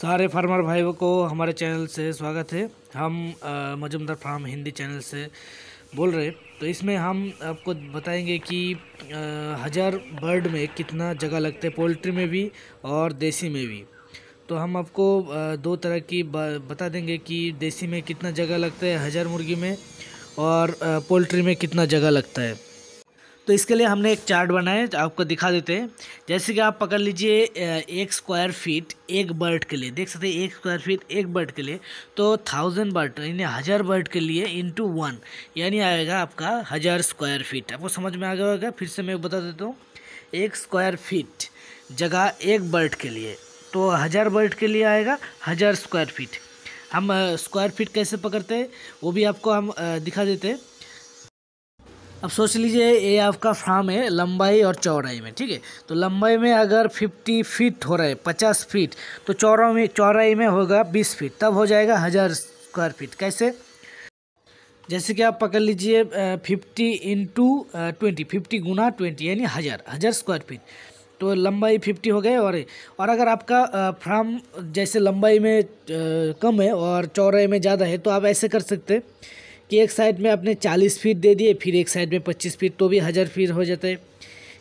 सारे फार्मर भाइयों को हमारे चैनल से स्वागत है हम मजुमदार फार्म हिंदी चैनल से बोल रहे तो इसमें हम आपको बताएंगे कि हज़ार बर्ड में कितना जगह लगते पोल्ट्री में भी और देसी में भी तो हम आपको दो तरह की बता देंगे कि देसी में कितना जगह लगता है हज़ार मुर्गी में और पोल्ट्री में कितना जगह लगता है तो इसके लिए हमने एक चार्ट बनाया तो आपको दिखा देते हैं जैसे कि आप पकड़ लीजिए एक स्क्वायर फीट एक बर्ड के लिए देख सकते हैं एक स्क्वायर फीट एक बर्ड के लिए तो थाउजेंड बर्ड यानी हज़ार बर्ड के लिए इंटू वन यानी आएगा आपका हज़ार स्क्वायर फीट आपको समझ में आ गया होगा फिर से मैं बता देता हूँ एक स्क्वायर फीट जगह एक बर्ड के लिए तो हज़ार बर्ड के लिए आएगा हज़ार स्क्वायर फीट हम स्क्वायर फीट कैसे पकड़ते हैं वो भी आपको हम दिखा देते हैं अब सोच लीजिए ये आपका फार्म है लंबाई और चौड़ाई में ठीक है तो लंबाई में अगर फिफ्टी फीट हो रहा है पचास फीट तो चौड़ा में चौड़ाई में होगा बीस फीट तब हो जाएगा हज़ार स्क्वायर फीट कैसे जैसे कि आप पकड़ लीजिए फिफ्टी इंटू ट्वेंटी फिफ्टी गुना ट्वेंटी यानी हज़ार हज़ार स्क्वायर फीट तो लंबाई फिफ्टी हो गए और और अगर आपका फार्म जैसे लंबाई में कम है और चौड़ाई में ज़्यादा है तो आप ऐसे कर सकते हैं कि एक साइड में आपने चालीस फीट दे दिए फिर एक साइड में पच्चीस फीट तो भी हज़ार फीट हो जाता है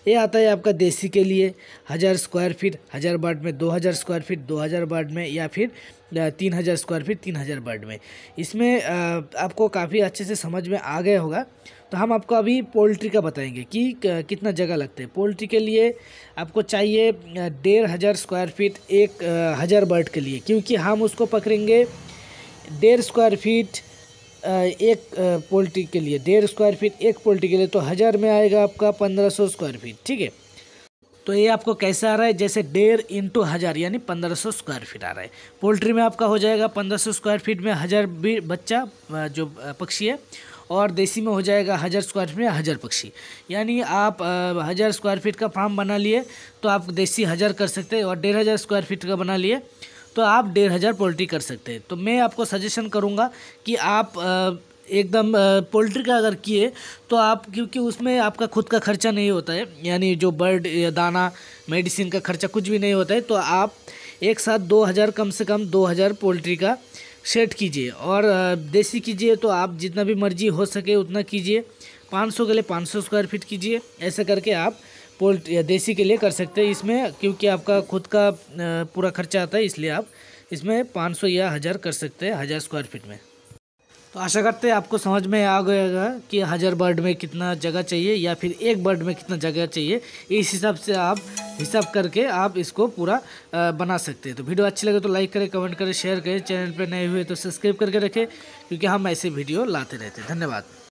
ये आता है आपका देसी के लिए हज़ार स्क्वायर फीट हज़ार बार्ड में दो हज़ार स्क्वायर फीट दो हज़ार बार्ड में या फिर तीन हज़ार स्क्वायर फीट तीन हज़ार बार्ड में इसमें आपको काफ़ी अच्छे से समझ में आ गया होगा तो हम आपको अभी पोल्ट्री का बताएंगे कि कितना जगह लगता है पोल्ट्री के लिए आपको चाहिए डेढ़ हज़ार स्क्वायर फीट एक हज़ार बर्ड के लिए क्योंकि हम उसको पकड़ेंगे डेढ़ स्क्वायर फीट एक पोल्ट्री के लिए डेढ़ स्क्वायर फीट एक पोल्ट्री के लिए तो हज़ार में आएगा आपका पंद्रह सौ स्क्वायर फीट ठीक है तो ये आपको कैसे आ रहा है जैसे डेढ़ इंटू हज़ार यानी पंद्रह सौ स्क्वायर फीट आ रहा है पोल्ट्री में आपका हो जाएगा पंद्रह सौ स्क्वायर फीट में हज़ार भी बच्चा जो पक्षी है और देसी में हो जाएगा हज़ार स्क्वायर फीट में हज़ार पक्षी यानी आप हज़ार स्क्वायर फीट का फार्म बना लिए तो आप देसी हज़ार कर सकते हैं और डेढ़ हज़ार स्क्वायर फीट का बना लिए तो आप डेढ़ हज़ार पोल्ट्री कर सकते हैं तो मैं आपको सजेशन करूँगा कि आप एकदम पोल्ट्री का अगर किए तो आप क्योंकि उसमें आपका खुद का खर्चा नहीं होता है यानी जो बर्ड या दाना मेडिसिन का खर्चा कुछ भी नहीं होता है तो आप एक साथ दो हज़ार कम से कम दो हज़ार पोल्ट्री का सेट कीजिए और देसी कीजिए तो आप जितना भी मर्जी हो सके उतना कीजिए 500 के लिए 500 स्क्वायर फीट कीजिए ऐसा करके आप पोल्ट या देसी के लिए कर सकते हैं इसमें क्योंकि आपका खुद का पूरा खर्चा आता है इसलिए आप इसमें 500 या हज़ार कर सकते हैं हज़ार स्क्वायर फीट में तो आशा करते हैं आपको समझ में आ गएगा कि हज़ार बर्ड में कितना जगह चाहिए या फिर एक बर्ड में कितना जगह चाहिए इस हिसाब से आप हिसाब करके आप इसको पूरा बना सकते हैं तो वीडियो अच्छी लगे तो लाइक करें कमेंट करें शेयर करें चैनल पर नए हुए तो सब्सक्राइब करके रखें क्योंकि हम ऐसे वीडियो लाते रहते हैं धन्यवाद